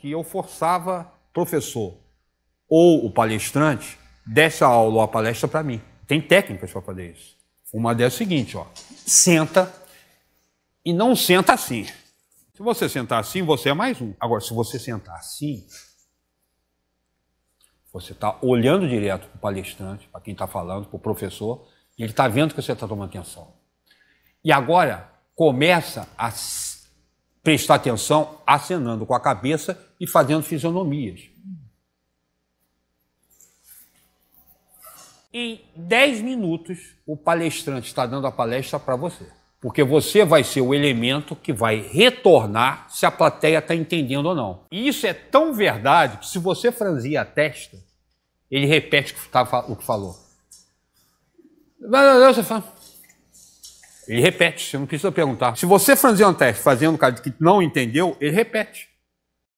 que eu forçava professor ou o palestrante desse aula ou a palestra para mim. Tem técnicas para fazer isso. Uma delas é a seguinte, ó, senta e não senta assim. Se você sentar assim, você é mais um. Agora, se você sentar assim, você está olhando direto para o palestrante, para quem está falando, para o professor, e ele está vendo que você está tomando atenção. E agora começa a prestar atenção acenando com a cabeça e fazendo fisionomias. Em 10 minutos, o palestrante está dando a palestra para você. Porque você vai ser o elemento que vai retornar se a plateia está entendendo ou não. E isso é tão verdade que, se você franzir a testa, ele repete o que tá falou. Você fala, ele repete, você não precisa perguntar. Se você fazia um teste fazendo um cara que não entendeu, ele repete.